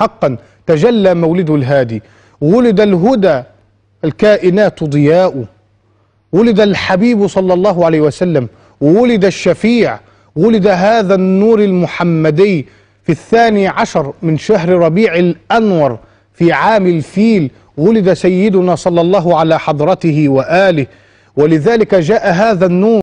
حقا تجلى مولده الهادي ولد الهدى الكائنات ضياء ولد الحبيب صلى الله عليه وسلم ولد الشفيع ولد هذا النور المحمدي في الثاني عشر من شهر ربيع الأنور في عام الفيل ولد سيدنا صلى الله على حضرته وآله ولذلك جاء هذا النور